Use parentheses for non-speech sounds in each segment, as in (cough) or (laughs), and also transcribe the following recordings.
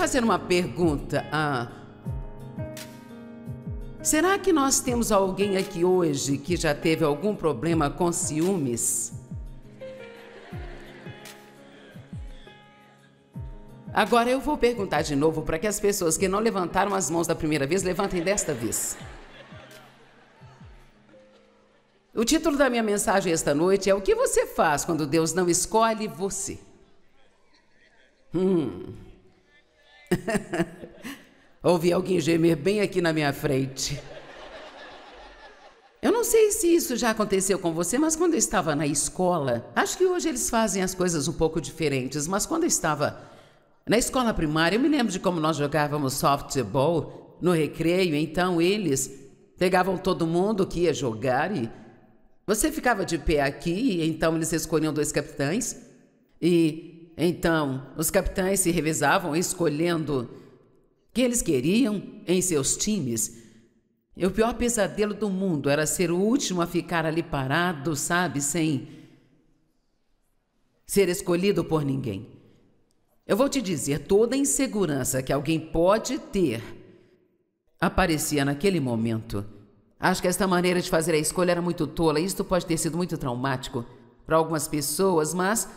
fazer uma pergunta. Ah, será que nós temos alguém aqui hoje que já teve algum problema com ciúmes? Agora eu vou perguntar de novo para que as pessoas que não levantaram as mãos da primeira vez levantem desta vez. O título da minha mensagem esta noite é O que você faz quando Deus não escolhe você? Hum. (laughs) Ouvi alguém gemer bem aqui na minha frente. Eu não sei se isso já aconteceu com você, mas quando eu estava na escola, acho que hoje eles fazem as coisas um pouco diferentes, mas quando eu estava na escola primária, eu me lembro de como nós jogávamos softball no recreio, então eles pegavam todo mundo que ia jogar e você ficava de pé aqui, então eles escolhiam dois capitães e então, os capitães se revezavam escolhendo que eles queriam em seus times. E o pior pesadelo do mundo era ser o último a ficar ali parado, sabe, sem ser escolhido por ninguém. Eu vou te dizer, toda a insegurança que alguém pode ter aparecia naquele momento. Acho que esta maneira de fazer a escolha era muito tola. Isto pode ter sido muito traumático para algumas pessoas, mas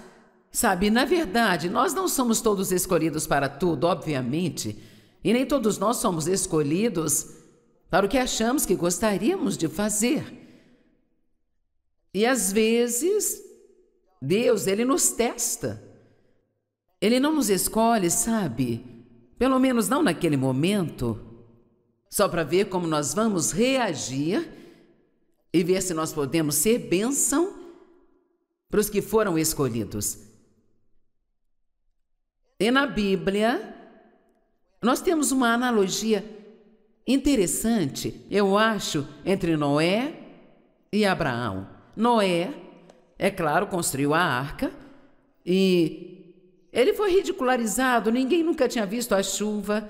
Sabe, na verdade, nós não somos todos escolhidos para tudo, obviamente, e nem todos nós somos escolhidos para o que achamos que gostaríamos de fazer. E às vezes, Deus, ele nos testa. Ele não nos escolhe, sabe? Pelo menos não naquele momento, só para ver como nós vamos reagir e ver se nós podemos ser bênção para os que foram escolhidos. E na Bíblia, nós temos uma analogia interessante, eu acho, entre Noé e Abraão. Noé, é claro, construiu a arca e ele foi ridicularizado, ninguém nunca tinha visto a chuva.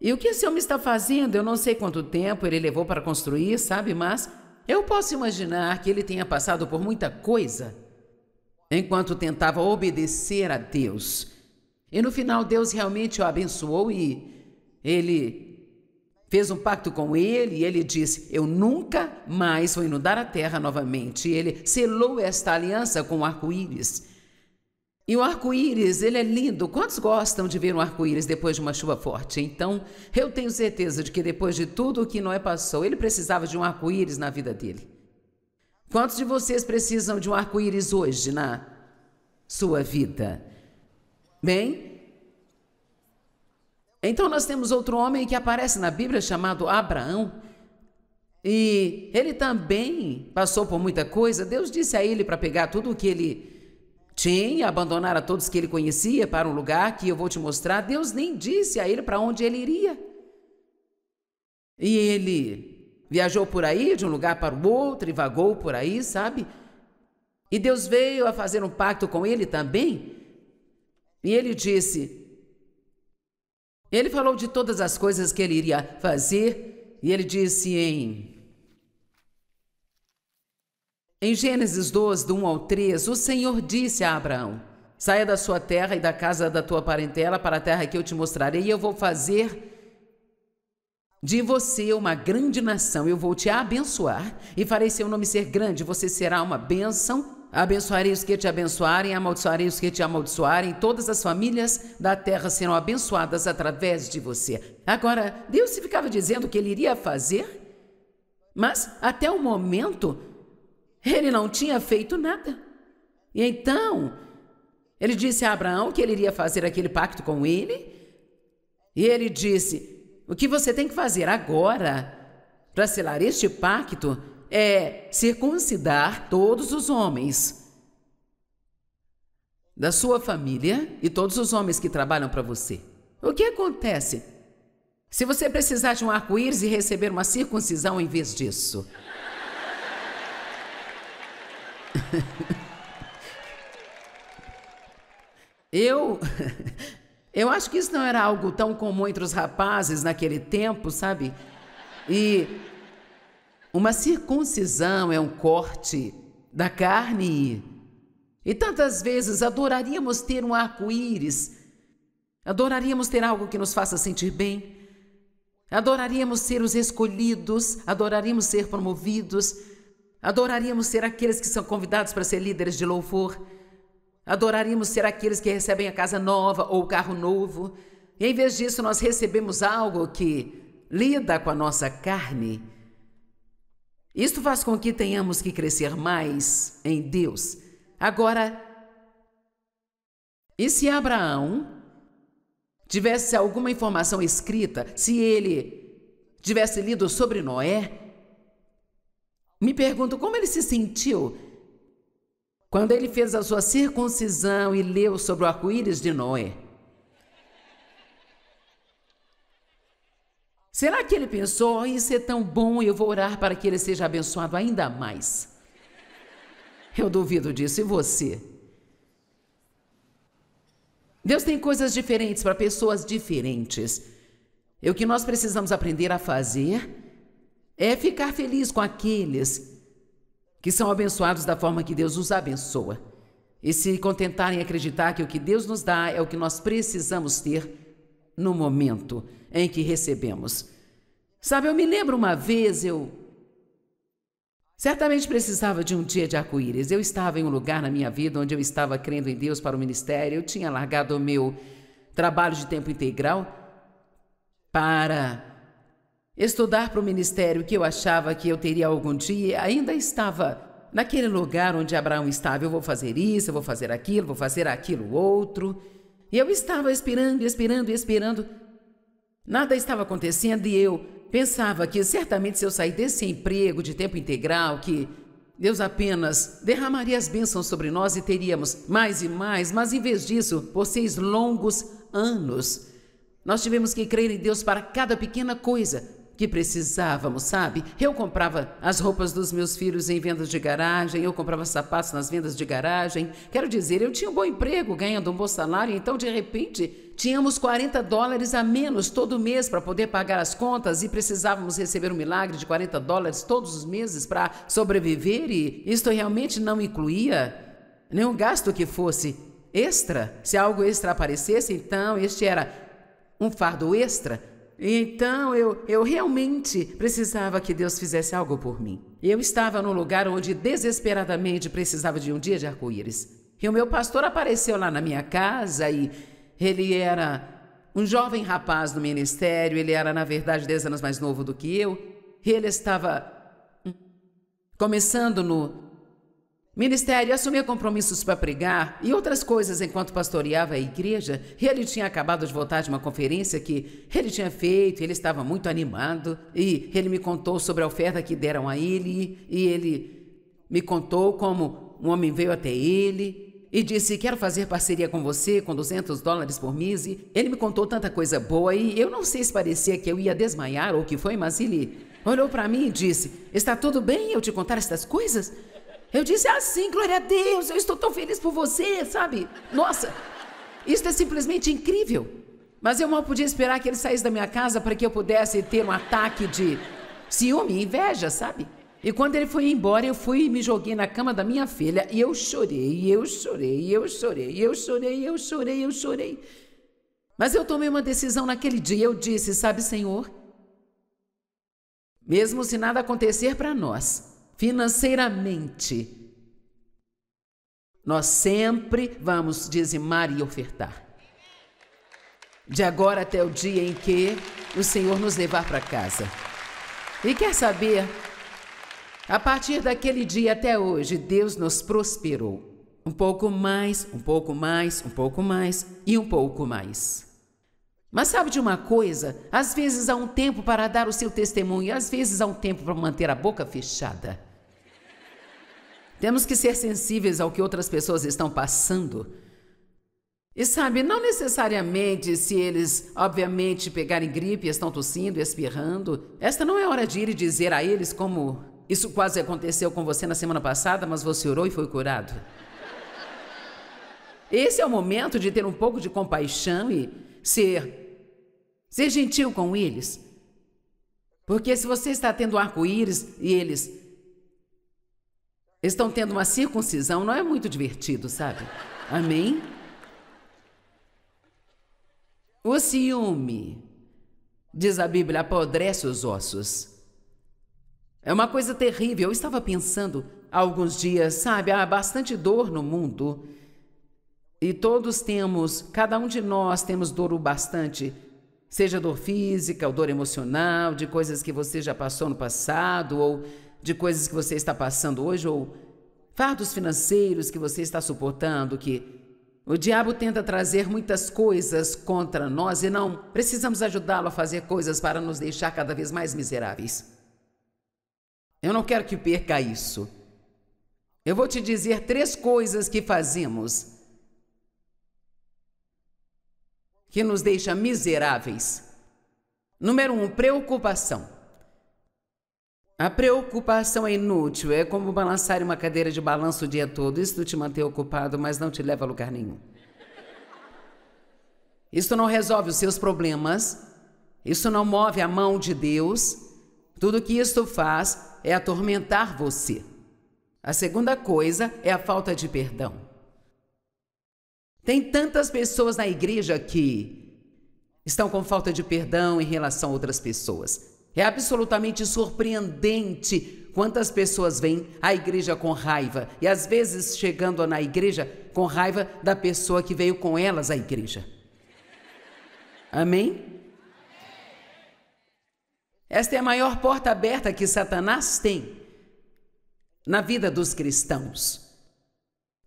E o que esse homem está fazendo? Eu não sei quanto tempo ele levou para construir, sabe? Mas eu posso imaginar que ele tenha passado por muita coisa enquanto tentava obedecer a Deus. E no final Deus realmente o abençoou e ele fez um pacto com ele e ele disse: Eu nunca mais vou inundar a terra novamente. E ele selou esta aliança com o arco-íris. E o arco-íris, ele é lindo. Quantos gostam de ver um arco-íris depois de uma chuva forte? Então, eu tenho certeza de que depois de tudo o que Noé passou, ele precisava de um arco-íris na vida dele. Quantos de vocês precisam de um arco-íris hoje na sua vida? Bem, então nós temos outro homem que aparece na Bíblia chamado Abraão. E ele também passou por muita coisa. Deus disse a ele para pegar tudo o que ele tinha, abandonar a todos que ele conhecia para um lugar que eu vou te mostrar. Deus nem disse a ele para onde ele iria. E ele viajou por aí, de um lugar para o outro, e vagou por aí, sabe? E Deus veio a fazer um pacto com ele também. E ele disse: ele falou de todas as coisas que ele iria fazer e ele disse em. Em Gênesis 12, do 1 ao 3, o Senhor disse a Abraão: Saia da sua terra e da casa da tua parentela para a terra que eu te mostrarei, e eu vou fazer de você uma grande nação. Eu vou te abençoar e farei seu nome ser grande. Você será uma bênção Abençoarei os que te abençoarem, amaldiçoarei os que te amaldiçoarem, todas as famílias da terra serão abençoadas através de você. Agora, Deus se ficava dizendo que ele iria fazer, mas até o momento ele não tinha feito nada. E então, ele disse a Abraão que ele iria fazer aquele pacto com ele, e ele disse: O que você tem que fazer agora para selar este pacto é circuncidar todos os homens da sua família e todos os homens que trabalham para você. O que acontece se você precisar de um arco-íris e receber uma circuncisão em vez disso? (laughs) eu eu acho que isso não era algo tão comum entre os rapazes naquele tempo, sabe? E uma circuncisão é um corte da carne. E tantas vezes adoraríamos ter um arco-íris, adoraríamos ter algo que nos faça sentir bem, adoraríamos ser os escolhidos, adoraríamos ser promovidos, adoraríamos ser aqueles que são convidados para ser líderes de louvor, adoraríamos ser aqueles que recebem a casa nova ou o carro novo. E em vez disso, nós recebemos algo que lida com a nossa carne isto faz com que tenhamos que crescer mais em Deus. Agora, e se Abraão tivesse alguma informação escrita, se ele tivesse lido sobre Noé, me pergunto como ele se sentiu quando ele fez a sua circuncisão e leu sobre o arco-íris de Noé. Será que ele pensou, isso é tão bom, eu vou orar para que ele seja abençoado ainda mais? Eu duvido disso, e você? Deus tem coisas diferentes para pessoas diferentes. E o que nós precisamos aprender a fazer é ficar feliz com aqueles que são abençoados da forma que Deus os abençoa. E se contentarem em acreditar que o que Deus nos dá é o que nós precisamos ter no momento em que recebemos. Sabe, eu me lembro uma vez, eu. Certamente precisava de um dia de arco-íris. Eu estava em um lugar na minha vida onde eu estava crendo em Deus para o ministério, eu tinha largado o meu trabalho de tempo integral para estudar para o ministério que eu achava que eu teria algum dia, ainda estava naquele lugar onde Abraão estava. Eu vou fazer isso, eu vou fazer aquilo, vou fazer aquilo outro. E eu estava esperando, esperando, esperando. Nada estava acontecendo e eu pensava que certamente se eu sair desse emprego de tempo integral, que Deus apenas derramaria as bênçãos sobre nós e teríamos mais e mais, mas em vez disso, por seis longos anos, nós tivemos que crer em Deus para cada pequena coisa que precisávamos, sabe? Eu comprava as roupas dos meus filhos em vendas de garagem, eu comprava sapatos nas vendas de garagem. Quero dizer, eu tinha um bom emprego, ganhando um bom salário, então de repente Tínhamos 40 dólares a menos todo mês para poder pagar as contas e precisávamos receber um milagre de 40 dólares todos os meses para sobreviver, e isto realmente não incluía nenhum gasto que fosse extra. Se algo extra aparecesse, então este era um fardo extra. Então eu, eu realmente precisava que Deus fizesse algo por mim. Eu estava num lugar onde desesperadamente precisava de um dia de arco-íris. E o meu pastor apareceu lá na minha casa e ele era um jovem rapaz no ministério, ele era, na verdade, 10 anos mais novo do que eu. Ele estava hum, começando no ministério, assumia compromissos para pregar e outras coisas enquanto pastoreava a igreja. Ele tinha acabado de voltar de uma conferência que ele tinha feito, ele estava muito animado e ele me contou sobre a oferta que deram a ele e ele me contou como um homem veio até ele e disse: Quero fazer parceria com você com 200 dólares por mês. Ele me contou tanta coisa boa e eu não sei se parecia que eu ia desmaiar ou o que foi, mas ele olhou para mim e disse: Está tudo bem eu te contar estas coisas? Eu disse: Ah, sim, glória a Deus, eu estou tão feliz por você, sabe? Nossa, isto é simplesmente incrível. Mas eu mal podia esperar que ele saísse da minha casa para que eu pudesse ter um ataque de ciúme e inveja, sabe? E quando ele foi embora, eu fui e me joguei na cama da minha filha e eu chorei, eu chorei, eu chorei, eu chorei, eu chorei, eu chorei. Mas eu tomei uma decisão naquele dia. Eu disse: Sabe, Senhor, mesmo se nada acontecer para nós, financeiramente, nós sempre vamos dizimar e ofertar. De agora até o dia em que o Senhor nos levar para casa. E quer saber? A partir daquele dia até hoje, Deus nos prosperou. Um pouco mais, um pouco mais, um pouco mais e um pouco mais. Mas sabe de uma coisa? Às vezes há um tempo para dar o seu testemunho, às vezes há um tempo para manter a boca fechada. Temos que ser sensíveis ao que outras pessoas estão passando. E sabe, não necessariamente se eles, obviamente, pegarem gripe, estão tossindo, espirrando, esta não é hora de ir e dizer a eles como isso quase aconteceu com você na semana passada, mas você orou e foi curado. Esse é o momento de ter um pouco de compaixão e ser, ser gentil com eles. Porque se você está tendo arco-íris e eles estão tendo uma circuncisão, não é muito divertido, sabe? Amém? O ciúme, diz a Bíblia, apodrece os ossos. É uma coisa terrível. Eu estava pensando há alguns dias, sabe, há bastante dor no mundo. E todos temos, cada um de nós temos dor o bastante, seja dor física ou dor emocional, de coisas que você já passou no passado ou de coisas que você está passando hoje ou fardos financeiros que você está suportando que o diabo tenta trazer muitas coisas contra nós e não precisamos ajudá-lo a fazer coisas para nos deixar cada vez mais miseráveis. Eu não quero que perca isso. Eu vou te dizer três coisas que fazemos que nos deixa miseráveis. Número um, preocupação. A preocupação é inútil, é como balançar uma cadeira de balanço o dia todo. Isso te mantém ocupado, mas não te leva a lugar nenhum. Isso não resolve os seus problemas, isso não move a mão de Deus. Tudo que isto faz é atormentar você. A segunda coisa é a falta de perdão. Tem tantas pessoas na igreja que estão com falta de perdão em relação a outras pessoas. É absolutamente surpreendente quantas pessoas vêm à igreja com raiva e às vezes chegando na igreja com raiva da pessoa que veio com elas à igreja. Amém? Esta é a maior porta aberta que Satanás tem na vida dos cristãos.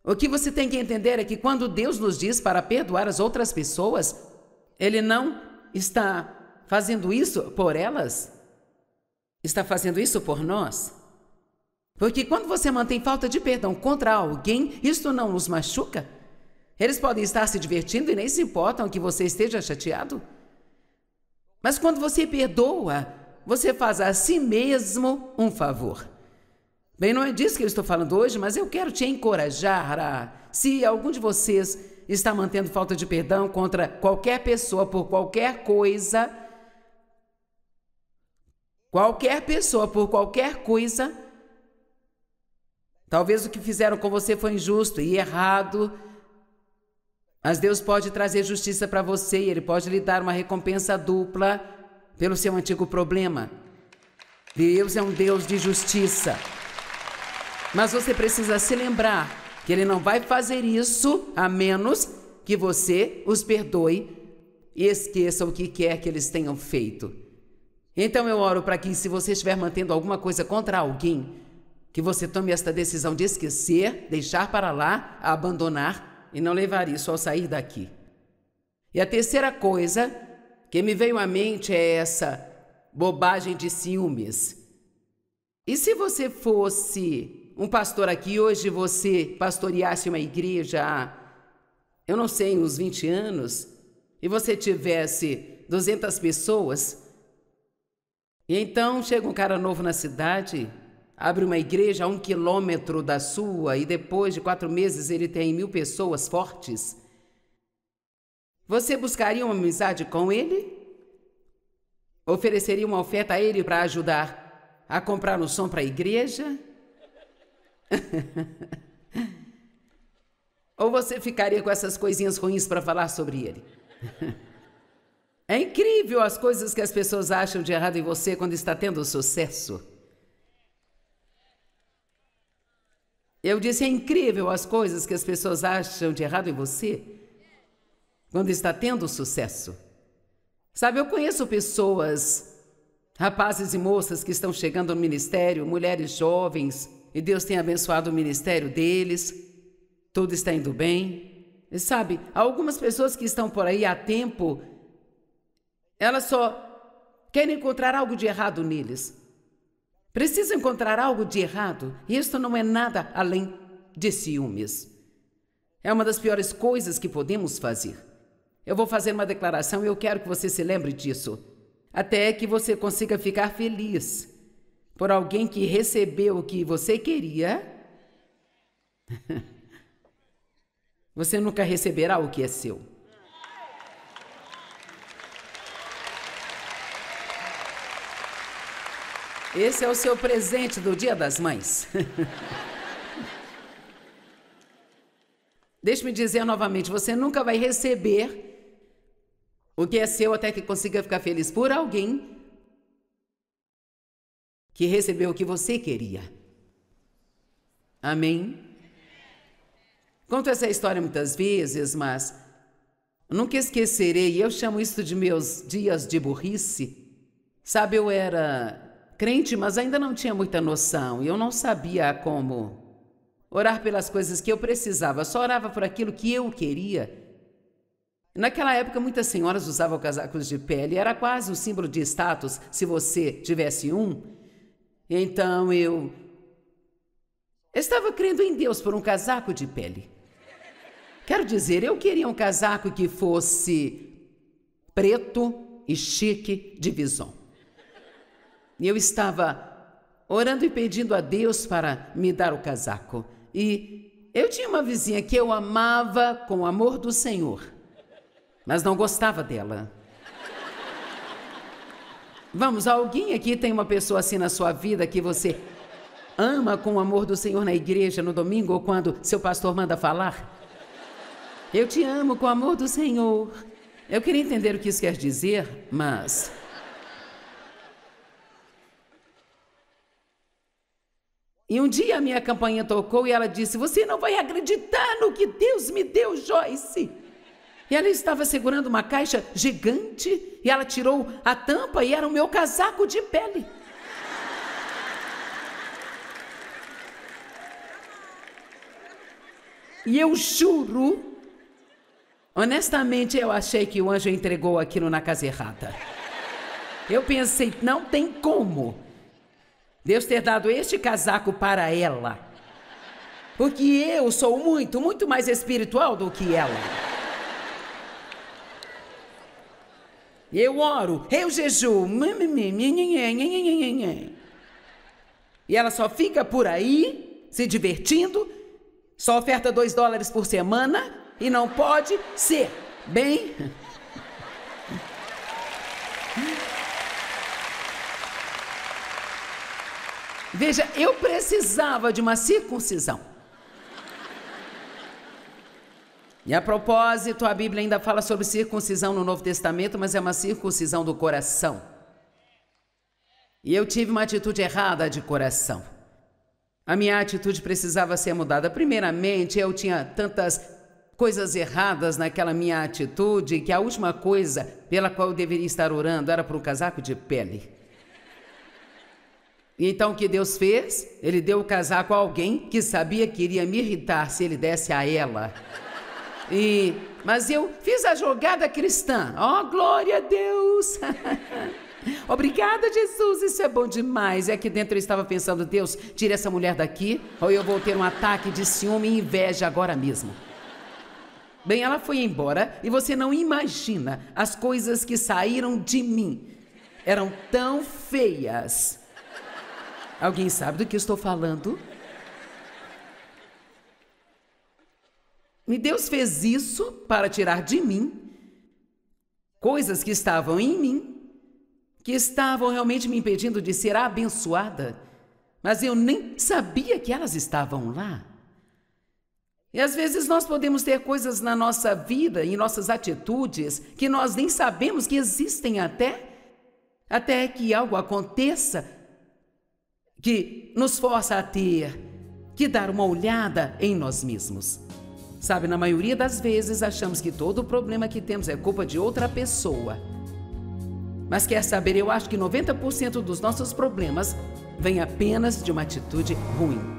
O que você tem que entender é que quando Deus nos diz para perdoar as outras pessoas, Ele não está fazendo isso por elas, está fazendo isso por nós. Porque quando você mantém falta de perdão contra alguém, isto não os machuca. Eles podem estar se divertindo e nem se importam que você esteja chateado. Mas quando você perdoa, você faz a si mesmo um favor. Bem, não é disso que eu estou falando hoje, mas eu quero te encorajar a, se algum de vocês está mantendo falta de perdão contra qualquer pessoa por qualquer coisa, qualquer pessoa por qualquer coisa, talvez o que fizeram com você foi injusto e errado, mas Deus pode trazer justiça para você e Ele pode lhe dar uma recompensa dupla pelo seu antigo problema. Deus é um Deus de justiça. Mas você precisa se lembrar que Ele não vai fazer isso a menos que você os perdoe e esqueça o que quer que eles tenham feito. Então eu oro para que, se você estiver mantendo alguma coisa contra alguém, que você tome esta decisão de esquecer, deixar para lá, abandonar e não levar isso ao sair daqui. E a terceira coisa que me veio à mente é essa bobagem de ciúmes. E se você fosse um pastor aqui hoje você pastoreasse uma igreja há, eu não sei, uns 20 anos, e você tivesse 200 pessoas, e então chega um cara novo na cidade, abre uma igreja a um quilômetro da sua e depois de quatro meses ele tem mil pessoas fortes. Você buscaria uma amizade com ele? Ofereceria uma oferta a ele para ajudar a comprar um som para a igreja? (laughs) Ou você ficaria com essas coisinhas ruins para falar sobre ele? (laughs) é incrível as coisas que as pessoas acham de errado em você quando está tendo sucesso. Eu disse: é incrível as coisas que as pessoas acham de errado em você quando está tendo sucesso. Sabe, eu conheço pessoas, rapazes e moças que estão chegando ao ministério, mulheres jovens, e Deus tem abençoado o ministério deles, tudo está indo bem. E sabe, há algumas pessoas que estão por aí há tempo, elas só querem encontrar algo de errado neles. Precisam encontrar algo de errado, e isso não é nada além de ciúmes. É uma das piores coisas que podemos fazer. Eu vou fazer uma declaração e eu quero que você se lembre disso, até que você consiga ficar feliz por alguém que recebeu o que você queria. (laughs) Você nunca receberá o que é seu. Esse é o seu presente do Dia das Mães. (laughs) Deixe-me dizer novamente: você nunca vai receber o que é seu até que consiga ficar feliz por alguém que recebeu o que você queria. Amém? Conto essa história muitas vezes, mas nunca esquecerei, eu chamo isso de meus dias de burrice. Sabe, eu era crente, mas ainda não tinha muita noção, eu não sabia como orar pelas coisas que eu precisava, só orava por aquilo que eu queria. Naquela época, muitas senhoras usavam casacos de pele, era quase um símbolo de status se você tivesse um. Então eu estava crendo em Deus por um casaco de pele. Quero dizer, eu queria um casaco que fosse preto e chique de bison. E eu estava orando e pedindo a Deus para me dar o casaco. E eu tinha uma vizinha que eu amava com o amor do Senhor mas não gostava dela. Vamos, alguém aqui tem uma pessoa assim na sua vida que você ama com o amor do Senhor na igreja no domingo ou quando seu pastor manda falar? Eu te amo com o amor do Senhor. Eu queria entender o que isso quer dizer, mas. E um dia a minha campainha tocou e ela disse: Você não vai acreditar no que Deus me deu, Joyce. E ela estava segurando uma caixa gigante e ela tirou a tampa e era o meu casaco de pele. E eu juro, honestamente, eu achei que o anjo entregou aquilo na casa errada. Eu pensei, não tem como Deus ter dado este casaco para ela. Porque eu sou muito, muito mais espiritual do que ela. eu oro, eu jejum. E ela só fica por aí, se divertindo, só oferta dois dólares por semana e não pode ser bem. (laughs) Veja, eu precisava de uma circuncisão. E a propósito, a Bíblia ainda fala sobre circuncisão no Novo Testamento, mas é uma circuncisão do coração. E eu tive uma atitude errada de coração. A minha atitude precisava ser mudada. Primeiramente, eu tinha tantas coisas erradas naquela minha atitude que a última coisa pela qual eu deveria estar orando era para um casaco de pele. então o que Deus fez? Ele deu o casaco a alguém que sabia que iria me irritar se ele desse a ela. E, mas eu fiz a jogada cristã. Oh, glória a Deus! (laughs) Obrigada, Jesus, isso é bom demais. É que dentro eu estava pensando, Deus, tira essa mulher daqui, ou eu vou ter um ataque de ciúme e inveja agora mesmo. Bem, ela foi embora e você não imagina as coisas que saíram de mim. Eram tão feias. Alguém sabe do que estou falando? E Deus fez isso para tirar de mim coisas que estavam em mim, que estavam realmente me impedindo de ser abençoada, mas eu nem sabia que elas estavam lá. E às vezes nós podemos ter coisas na nossa vida, em nossas atitudes, que nós nem sabemos que existem até até que algo aconteça que nos força a ter que dar uma olhada em nós mesmos. Sabe, na maioria das vezes achamos que todo o problema que temos é culpa de outra pessoa. Mas quer saber, eu acho que 90% dos nossos problemas vem apenas de uma atitude ruim.